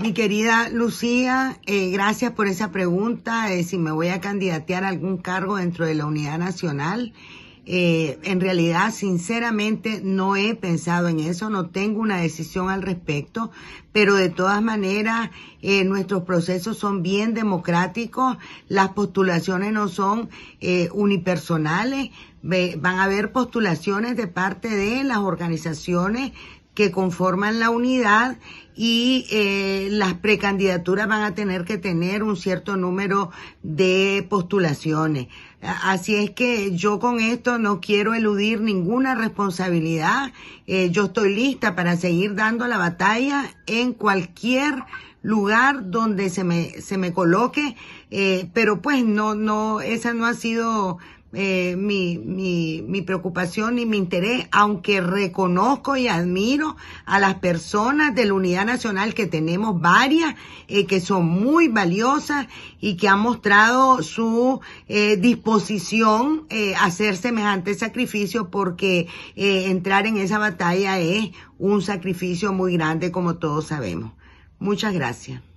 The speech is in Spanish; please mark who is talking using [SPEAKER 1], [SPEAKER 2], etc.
[SPEAKER 1] Mi querida Lucía, eh, gracias por esa pregunta. Eh, si me voy a candidatear a algún cargo dentro de la Unidad Nacional, eh, en realidad, sinceramente, no he pensado en eso, no tengo una decisión al respecto, pero de todas maneras, nuestros procesos son bien democráticos, las postulaciones no son unipersonales, van a haber postulaciones de parte de las organizaciones que conforman la unidad y eh, las precandidaturas van a tener que tener un cierto número de postulaciones. Así es que yo con esto no quiero eludir ninguna responsabilidad. Eh, yo estoy lista para seguir dando la batalla en cualquier lugar donde se me, se me coloque, eh, pero pues no, no, esa no ha sido eh, mi, mi, mi, preocupación y mi interés, aunque reconozco y admiro a las personas de la Unidad Nacional, que tenemos varias, eh, que son muy valiosas y que han mostrado su eh, disposición eh, a hacer semejante sacrificio, porque eh, entrar en esa batalla es un sacrificio muy grande, como todos sabemos. Muchas gracias.